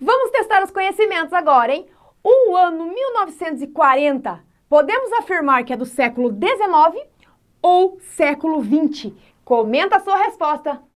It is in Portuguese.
Vamos testar os conhecimentos agora, hein? O ano 1940 podemos afirmar que é do século 19 ou século 20? Comenta a sua resposta.